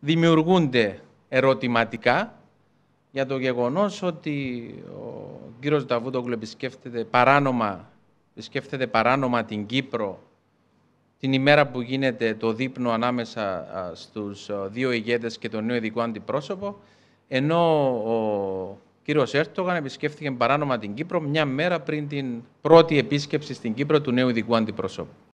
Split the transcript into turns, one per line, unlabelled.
δημιουργούνται ερωτηματικά για το γεγονός ότι ο κύριος Νταβούτογλου επισκέφτεται παράνομα, επισκέφτεται παράνομα την Κύπρο την ημέρα που γίνεται το δείπνο ανάμεσα στους δύο ηγέτες και τον νέο ειδικό αντιπρόσωπο, ενώ ο κύριος Έρτογαν επισκέφθηκε παράνομα την Κύπρο μια μέρα πριν την πρώτη επίσκεψη στην Κύπρο του νέου ειδικού αντιπρόσωπου.